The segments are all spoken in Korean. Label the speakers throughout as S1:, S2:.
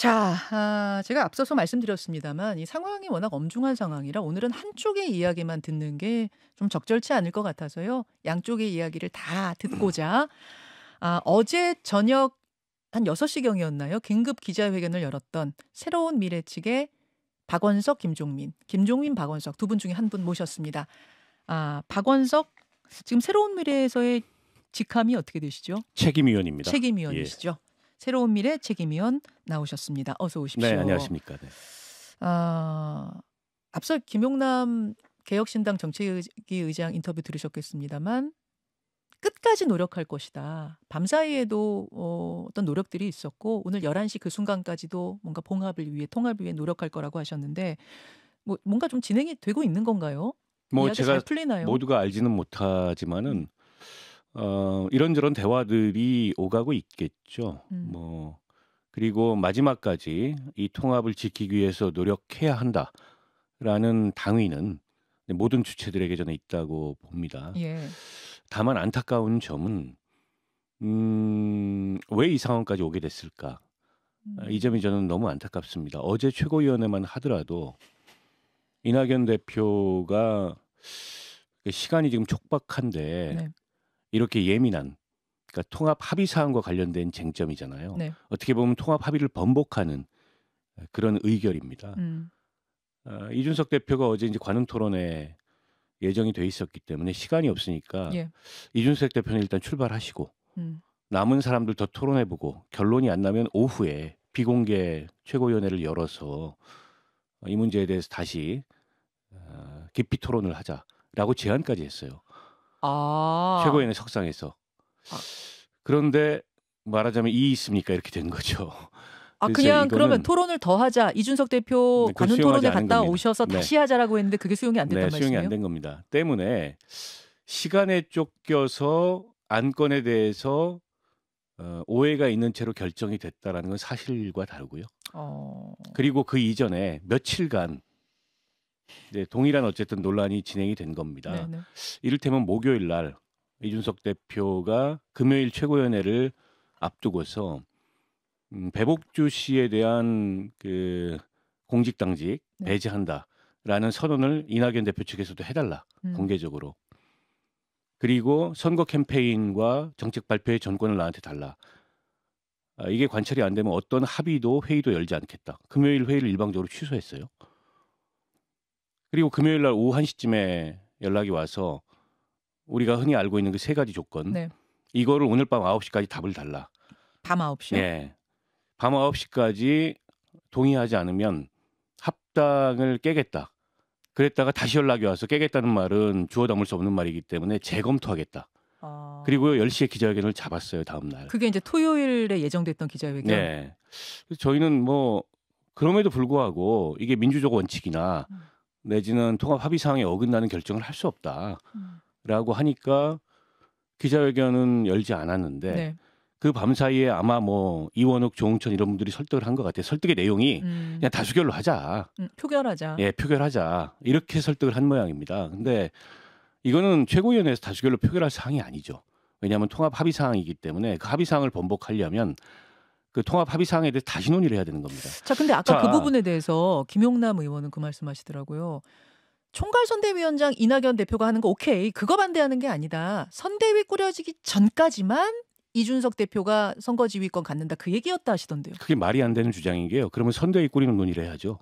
S1: 자, 아, 제가 앞서서 말씀드렸습니다만 이 상황이 워낙 엄중한 상황이라 오늘은 한쪽의 이야기만 듣는 게 좀 적절치 않을 것 같아서요. 양쪽의 이야기를 다 듣고자 아, 어제 저녁 한 6시경이었나요? 긴급 기자회견을 열었던 새로운 미래 측의 박원석, 김종민, 김종민, 박원석 두 분 중에 한 분 모셨습니다. 아, 박원석 지금 새로운 미래에서의 직함이 어떻게 되시죠? 책임위원입니다. 책임위원이시죠. 예. 새로운 미래 책임위원 나오셨습니다. 어서 네, 오십시오. 네, 안녕하십니까. 네. 아, 앞서 김용남 개혁신당 정책위 의장 인터뷰 들으셨겠습니다만 끝까지 노력할 것이다. 밤사이에도 어, 어떤 노력들이 있었고 오늘 11시 그 순간까지도 뭔가 봉합을 위해 통합을 위해 노력할 거라고 하셨는데 뭐 뭔가 좀 진행이 되고 있는 건가요? 뭐 제가 풀리나요? 모두가
S2: 알지는 못하지만은 어, 이런저런 대화들이 오가고 있겠죠. 음. 뭐 그리고 마지막까지 이 통합을 지키기 위해서 노력해야 한다라는 당위는 모든 주체들에게 전는 있다고 봅니다. 예. 다만 안타까운 점은 음, 왜 이 상황까지 오게 됐을까? 음. 이 점이 저는 너무 안타깝습니다. 어제 최고위원회만 하더라도 이낙연 대표가 시간이 지금 촉박한데 네. 이렇게 예민한 그러니까 통합 합의 사항과 관련된 쟁점이잖아요. 네. 어떻게 보면 통합 합의를 번복하는 그런 의결입니다. 음. 어, 이준석 대표가 어제 이제 관훈 토론에 예정이 돼 있었기 때문에 시간이 없으니까 예. 이준석 대표는 일단 출발하시고 음. 남은 사람들 더 토론해보고 결론이 안 나면 오후에 비공개 최고위원회를 열어서 이 문제에 대해서 다시 어, 깊이 토론을 하자라고 제안까지 했어요.
S1: 아. 최고위원
S2: 석상에서. 아. 그런데 말하자면 이 있습니까 이렇게 된 거죠. 아 그냥 그러면
S1: 토론을 더 하자 이준석 대표 네, 그 가는 훈 토론에 갔다 오셔서 네. 다시 하자라고 했는데 그게 수용이 안 됐단 말이에요. 네, 수용이 안 된
S2: 겁니다. 때문에 시간에 쫓겨서 안건에 대해서 어, 오해가 있는 채로 결정이 됐다라는 건 사실과 다르고요. 어... 그리고 그 이전에 며칠간 네, 동일한 어쨌든 논란이 진행이 된 겁니다. 네네. 네. 이를테면 목요일 날 이준석 대표가 금요일 최고위원회를 앞두고서 음, 배복주 씨에 대한 그 공직 당직 네. 배제한다라는 선언을 이낙연 대표 측에서도 해달라 음. 공개적으로 그리고 선거 캠페인과 정책 발표의 전권을 나한테 달라. 아, 이게 관찰이안 되면 어떤 합의도 회의도 열지 않겠다. 금요일 회의를 일방적으로 취소했어요. 그리고 금요일 날 오후 1시쯤에 연락이 와서 우리가 흔히 알고 있는 그 세 가지 조건 네. 이거를 오늘 밤 9시까지 답을 달라.
S1: 밤 9시요? 예.
S2: 밤 9시까지 동의하지 않으면 합당을 깨겠다. 그랬다가 다시 연락이 와서 깨겠다는 말은 주워 담을 수 없는 말이기 때문에 재검토하겠다. 아... 그리고요 10시에 기자회견을 잡았어요 다음 날.
S1: 그게 이제 토요일에 예정됐던 기자회견. 네.
S2: 저희는 뭐 그럼에도 불구하고 이게 민주적 원칙이나 음. 내지는 통합 합의 사항에 어긋나는 결정을 할 수 없다라고 하니까 기자회견은 열지 않았는데 네. 그밤 사이에 아마 뭐 이원욱, 조홍천 이런 분들이 설득을 한 것 같아요. 설득의 내용이 음. 그냥 다수결로 하자.
S1: 음, 표결하자. 예,
S2: 표결하자. 이렇게 설득을 한 모양입니다. 근데 이거는 최고위원회에서 다수결로 표결할 사항이 아니죠. 왜냐하면 통합 합의 사항이기 때문에 그 합의 사항을 번복하려면 그 통합 합의 사항에 대해서 다시
S1: 논의를 해야 되는 겁니다. 자, 근데 아까 자, 그 부분에 대해서 김용남 의원은 그 말씀하시더라고요. 총괄 선대위원장 이낙연 대표가 하는 거 오케이 그거 반대하는 게 아니다. 선대위 꾸려지기 전까지만 이준석 대표가 선거 지휘권 갖는다 그 얘기였다 하시던데요.
S2: 그게 말이 안 되는 주장인 게요. 그러면 선대위 꾸리는 논의를 해야죠.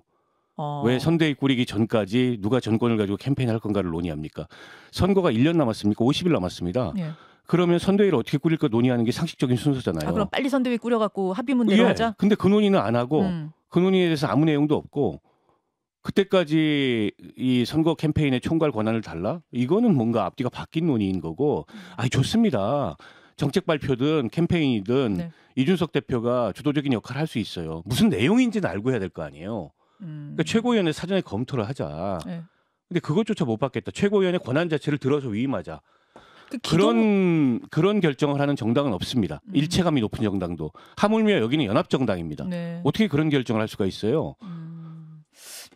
S2: 어... 왜 선대위 꾸리기 전까지 누가 전권을 가지고 캠페인 할 건가를 논의합니까? 선거가 1년 남았습니까? 50일 남았습니다. 예. 그러면 선대위를 어떻게 꾸릴까 논의하는 게 상식적인 순서잖아요. 아, 그럼
S1: 빨리 선대위 꾸려갖고 합의문대로 예, 하자.
S2: 근데 그 논의는 안 하고 음. 그 논의에 대해서 아무 내용도 없고 그때까지 이 선거 캠페인의 총괄 권한을 달라? 이거는 뭔가 앞뒤가 바뀐 논의인 거고, 아 좋습니다. 정책 발표든 캠페인이든 네. 이준석 대표가 주도적인 역할을 할 수 있어요. 무슨 내용인지는 알고 해야 될 거 아니에요. 음. 그러니까 최고위원회 사전에 검토를 하자. 네. 근데 그것조차 못 받겠다. 최고위원회 권한 자체를 들어서 위임하자. 그 기존... 그런 그런 결정을 하는 정당은 없습니다. 음. 일체감이 높은 정당도 하물며 여기는 연합 정당입니다. 네. 어떻게 그런 결정을 할 수가 있어요? 음...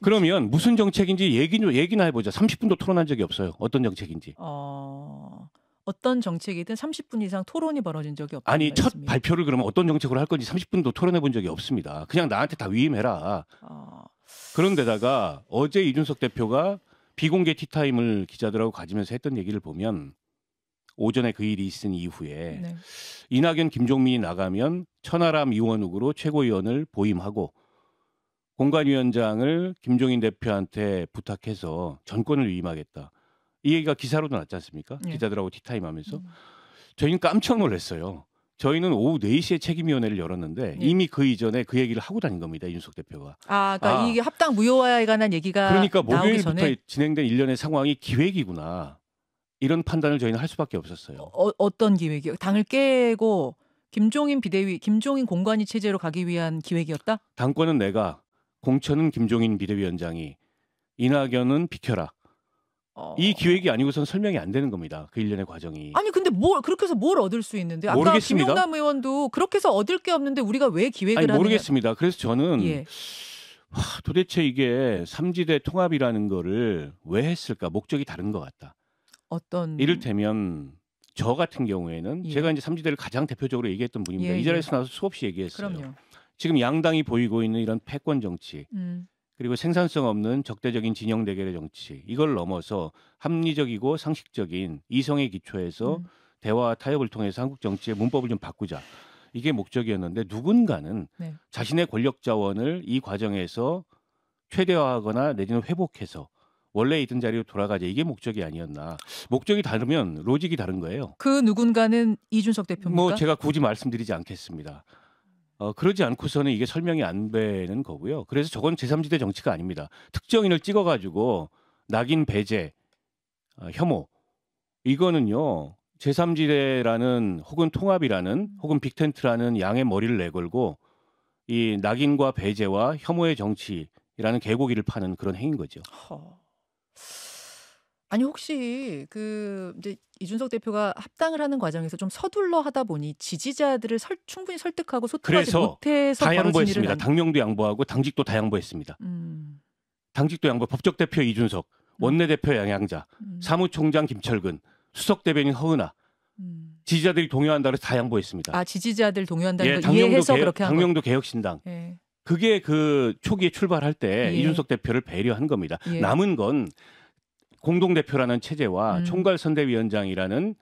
S2: 그러면 무슨 정책인지 얘기 얘기나 해보자. 30분도 토론한 적이 없어요. 어떤 정책인지. 어...
S1: 어떤 정책이든 30분 이상 토론이 벌어진 적이 없다.
S2: 아니 첫 있습니다. 발표를 그러면 어떤 정책으로 할 건지 30분도 토론해 본 적이 없습니다. 그냥 나한테 다 위임해라. 어... 그런데다가 어제 이준석 대표가 비공개 티타임을 기자들하고 가지면서 했던 얘기를 보면 오전에 그 일이 있은 이후에 네. 이낙연 김종민이 나가면 천하람 이원욱으로 최고위원을 보임하고 공관위원장을 김종인 대표한테 부탁해서 전권을 위임하겠다. 이 얘기가 기사로도 났지 않습니까? 네. 기자들하고 티타임 하면서. 음. 저희는 깜짝 놀랐어요. 저희는 오후 4시에 책임위원회를 열었는데 네. 이미 그 이전에 그 얘기를 하고 다닌 겁니다. 윤석 대표가. 아, 그러니까 아, 이게
S1: 합당 무효화에 관한 얘기가 그러니까 목요일부터
S2: 진행된 일련의 상황이 기획이구나. 이런 판단을 저희는 할 수밖에 없었어요.
S1: 어, 떤 기획이요? 당을 깨고 김종인 비대위, 김종인 공관위 체제로 가기 위한 기획이었다?
S2: 당권은 내가, 공천은 김종인 비대위원장이, 이낙연은 비켜라. 어... 이 기획이 아니고선 설명이 안 되는 겁니다. 그 일련의 과정이.
S1: 아니 근데 뭘 그렇게 해서 뭘 얻을 수 있는데 아까 모르겠습니다. 김용남 의원도 그렇게 해서 얻을 게 없는데 우리가 왜 기획을 하는지 모르겠습니다.
S2: 그래서 저는 예. 하, 도대체 이게 삼지대 통합이라는 거를 왜 했을까? 목적이 다른 것 같다. 어떤 이를테면 저 같은 경우에는 예. 제가 이제 삼지대를 가장 대표적으로 얘기했던 분입니다. 예, 이 자리에서 예. 나서 수없이 얘기했어요. 그럼요. 지금 양당이 보이고 있는 이런 패권 정치 음. 그리고 생산성 없는 적대적인 진영 대결의 정치 이걸 넘어서 합리적이고 상식적인 이성의 기초에서 음. 대화와 타협을 통해서 한국 정치의 문법을 좀 바꾸자 이게 목적이었는데 누군가는 네. 자신의 권력 자원을 이 과정에서 최대화하거나 내지는 회복해서 원래 있던 자리로 돌아가자 이게 목적이 아니었나. 목적이 다르면 로직이 다른 거예요.
S1: 그 누군가는 이준석 대표입니까? 뭐 제가
S2: 굳이 말씀드리지 않겠습니다. 어, 그러지 않고서는 이게 설명이 안 되는 거고요. 그래서 저건 제3지대 정치가 아닙니다. 특정인을 찍어가지고 낙인 배제, 어, 혐오 이거는요 제3지대라는 혹은 통합이라는 혹은 빅텐트라는 양의 머리를 내걸고 이 낙인과 배제와 혐오의 정치라는 개고기를 파는 그런 행인 위 거죠.
S1: 허... 아니 혹시 그 이제 이준석 대표가 합당을 하는 과정에서 좀 서둘러 하다 보니 지지자들을 설, 충분히 설득하고 소통하지 못해서 다 양보했습니다.
S2: 당명도 양보하고 당직도 다 양보했습니다. 음. 당직도 양보, 법적 대표 이준석, 음. 원내 대표 양양자, 음. 사무총장 김철근, 수석 대변인 허은아. 음. 지지자들이 동요한다고 해서 다 양보했습니다.
S1: 아 지지자들 동요한다는 예, 걸 이해해서 개혁, 그렇게 한
S2: 당명도 개혁신당. 예. 그게 그 초기에 출발할 때 예. 이준석 대표를 배려한 겁니다. 예. 남은 건 공동대표라는 체제와 음. 총괄 선대위원장이라는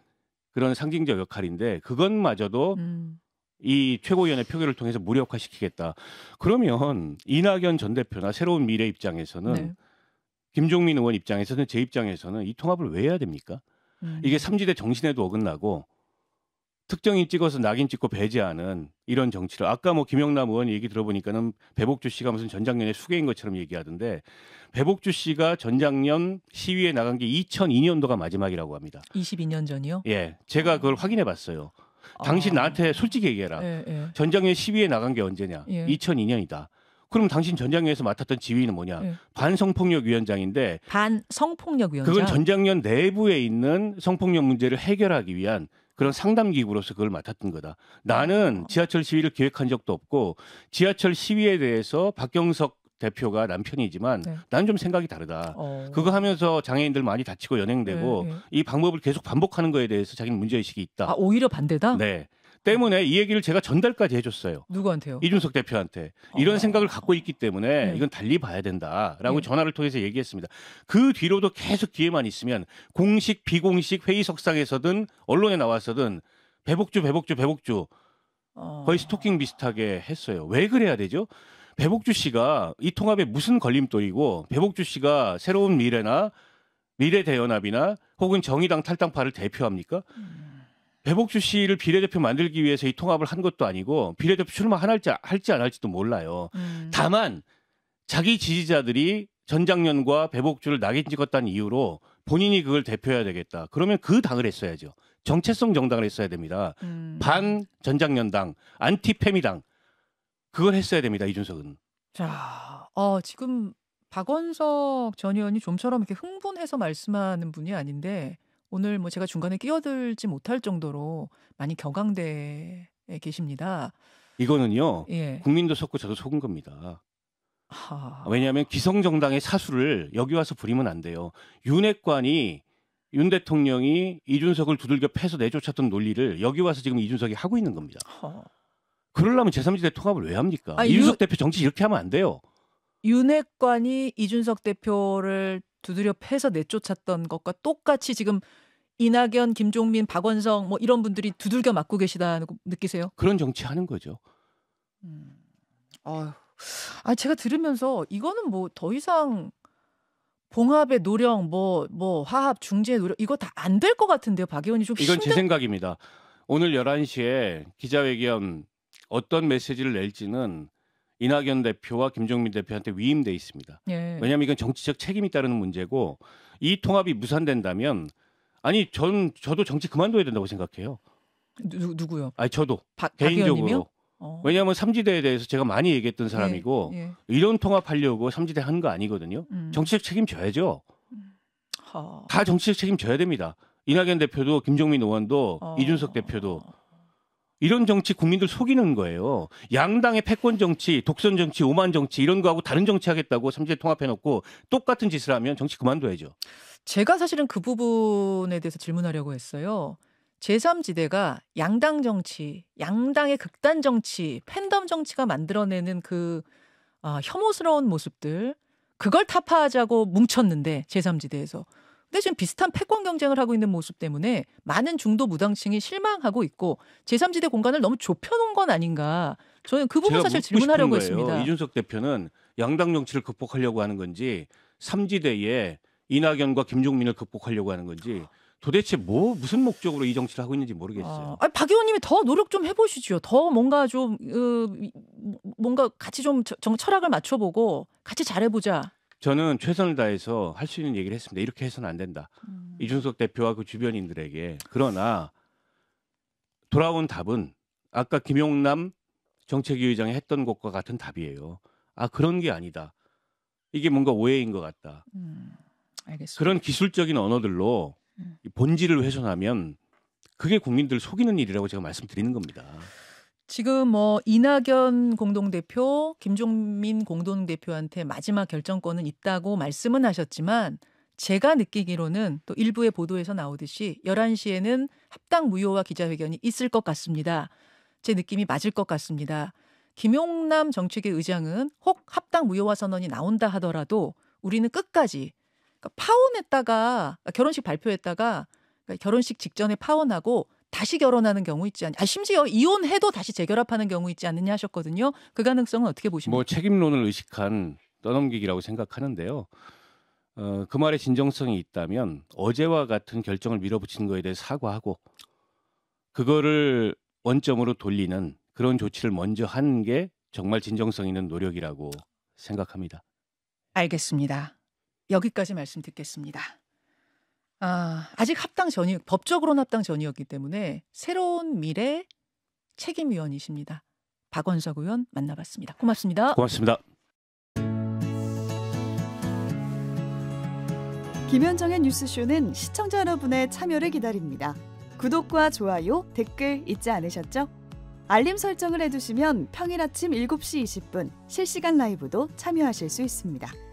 S2: 그런 상징적 역할인데 그건마저도 음. 이 최고위원회 표결을 통해서 무력화시키겠다. 그러면 이낙연 전 대표나 새로운 미래 입장에서는 네. 김종민 의원 입장에서는 제 입장에서는 이 통합을 왜 해야 됩니까? 음. 이게 삼지대 정신에도 어긋나고 특정인 찍어서 낙인 찍고 배제하는 이런 정치를 아까 뭐 김영남 의원 얘기 들어보니까는 배복주 씨가 무슨 전장년의 수괴인 것처럼 얘기하던데 배복주 씨가 전장년 시위에 나간 게 2002년도가 마지막이라고 합니다.
S1: 22년 전이요?
S2: 예, 제가 그걸 확인해 봤어요. 아. 당신 아... 나한테 솔직히 얘기해라. 예, 예. 전장년 시위에 나간 게 언제냐? 예. 2002년이다. 그럼 당신 전장에서 맡았던 지위는 뭐냐? 네. 반성폭력 위원장인데
S1: 반성폭력 위원장. 그건
S2: 전장년 내부에 있는 성폭력 문제를 해결하기 위한 그런 상담기구로서 그걸 맡았던 거다. 아. 나는 지하철 시위를 기획한 적도 없고 지하철 시위에 대해서 박경석 대표가 남편이지만 네. 난좀 생각이 다르다. 어... 그거 하면서 장애인들 많이 다치고 연행되고 네, 네. 이 방법을 계속 반복하는 거에 대해서 자기는 문제의식이 있다. 아,
S1: 오히려 반대다? 네.
S2: 때문에 이 얘기를 제가 전달까지 해줬어요. 누구한테요? 이준석 대표한테 이런 어. 생각을 갖고 있기 때문에 네. 이건 달리 봐야 된다라고 네. 전화를 통해서 얘기했습니다. 그 뒤로도 계속 기회만 있으면 공식 비공식 회의석상에서든 언론에 나와서든 배복주 배복주 배복주 어. 거의 스토킹 비슷하게 했어요. 왜 그래야 되죠? 배복주 씨가 이 통합에 무슨 걸림돌이고 배복주 씨가 새로운 미래나 미래 대연합이나 혹은 정의당 탈당파를 대표합니까? 음. 배복주 씨를 비례대표 만들기 위해서 이 통합을 한 것도 아니고 비례대표 출마 할지 할지 안 할지도 몰라요. 음. 다만 자기 지지자들이 전작년과 배복주를 낙인 찍었다는 이유로 본인이 그걸 대표해야 되겠다. 그러면 그 당을 했어야죠. 정체성 정당을 했어야 됩니다. 음. 반전작년당 안티 페미당 그걸 했어야 됩니다. 이준석은.
S1: 자, 어 지금 박원석 전 의원이 좀처럼 이렇게 흥분해서 말씀하는 분이 아닌데 오늘 뭐 제가 중간에 끼어들지 못할 정도로 많이 격앙돼 계십니다.
S2: 이거는요. 예. 국민도 속고 저도 속은 겁니다. 하... 왜냐하면 기성정당의 사수를 여기 와서 부리면 안 돼요. 윤핵관이 윤 대통령이 이준석을 두들겨 패서 내쫓았던 논리를 여기 와서 지금 이준석이 하고 있는 겁니다. 하... 그러려면 제3지대 통합을 왜 합니까? 아, 이준석 유... 대표 정치 이렇게 하면 안 돼요.
S1: 윤핵관이 이준석 대표를 두드려 패서 내쫓았던 것과 똑같이 지금 이낙연, 김종민, 박원성 뭐 이런 분들이 두들겨 맞고 계시다고 느끼세요?
S2: 그런 정치하는 거죠.
S1: 음. 아 제가 들으면서 이거는 뭐 더 이상 봉합의 노력, 뭐뭐 뭐 화합 중재의 노력 이거 다 안 될 것 같은데요, 박 의원이 좀. 이건 신경... 제
S2: 생각입니다. 오늘 11시에 기자회견 어떤 메시지를 낼지는 이낙연 대표와 김종민 대표한테 위임돼 있습니다. 예. 왜냐하면 이건 정치적 책임이 따르는 문제고 이 통합이 무산된다면 아니 전 저도 정치 그만둬야 된다고 생각해요. 누, 누구요? 아니 저도 바, 개인적으로. 어. 왜냐하면 삼지대에 대해서 제가 많이 얘기했던 예, 사람이고 예, 예. 이런 통합하려고 삼지대 한거 아니거든요. 음. 정치적 책임 져야죠. 음. 다 정치적 책임 져야 됩니다. 이낙연 대표도 김종민 의원도 어. 이준석 대표도 이런 정치 국민들 속이는 거예요. 양당의 패권 정치, 독선 정치, 오만 정치 이런 거하고 다른 정치 하겠다고 삼재 통합해 놓고 똑같은 짓을 하면 정치 그만둬야죠.
S1: 제가 사실은 그 부분에 대해서 질문하려고 했어요. 제3지대가 양당 정치, 양당의 극단 정치, 팬덤 정치가 만들어내는 그 어, 혐오스러운 모습들 그걸 타파하자고 뭉쳤는데 제3지대에서 근데 지금 비슷한 패권 경쟁을 하고 있는 모습 때문에 많은 중도 무당층이 실망하고 있고 제3지대 공간을 너무 좁혀놓은 건 아닌가. 저는 그 부분 사실 질문하려고 했습니다. 이준석
S2: 대표는 양당 정치를 극복하려고 하는 건지 3지대에 이낙연과 김종민을 극복하려고 하는 건지 도대체 뭐 무슨 목적으로 이 정치를 하고 있는지 모르겠어요.
S1: 아, 박 의원님이 더 노력 좀 해보시죠. 더 뭔가 좀 으, 뭔가 같이 좀 정 철학을 맞춰보고 같이 잘해보자.
S2: 저는 최선을 다해서 할 수 있는 얘기를 했습니다. 이렇게 해서는 안 된다. 음. 이준석 대표와 그 주변인들에게 그러나 돌아온 답은 아까 김용남 정책위의장이 했던 것과 같은 답이에요. 아 그런 게 아니다. 이게 뭔가 오해인 것 같다. 음, 알겠습니다. 그런 기술적인 언어들로 음. 본질을 훼손하면 그게 국민들 속이는 일이라고 제가 말씀드리는 겁니다.
S1: 지금 뭐 이낙연 공동대표, 김종민 공동대표한테 마지막 결정권은 있다고 말씀은 하셨지만 제가 느끼기로는 또 일부의 보도에서 나오듯이 11시에는 합당 무효화 기자회견이 있을 것 같습니다. 제 느낌이 맞을 것 같습니다. 김용남 정책위 의장은 혹 합당 무효화 선언이 나온다 하더라도 우리는 끝까지 그러니까 파혼했다가 그러니까 결혼식 발표했다가 그러니까 결혼식 직전에 파혼하고 다시 결혼하는 경우 있지 않냐. 아, 심지어 이혼해도 다시 재결합하는 경우 있지 않느냐 하셨거든요. 그 가능성은 어떻게 보십니까? 뭐
S2: 책임론을 의식한 떠넘기기라고 생각하는데요. 어, 그 말에 진정성이 있다면 어제와 같은 결정을 밀어붙인 거에 대해 사과하고 그거를 원점으로 돌리는 그런 조치를 먼저 한 게 정말 진정성 있는 노력이라고 생각합니다.
S1: 알겠습니다. 여기까지 말씀 듣겠습니다. 아, 아직 합당 전이 법적으로는 합당 전이었기 때문에 새로운 미래 책임위원이십니다. 박원석 의원 만나봤습니다. 고맙습니다. 고맙습니다. 김현정의 뉴스쇼는 시청자 여러분의 참여를 기다립니다. 구독과 좋아요, 댓글 잊지 않으셨죠? 알림 설정을 해두시면 평일 아침 7시 20분 실시간 라이브도 참여하실 수 있습니다.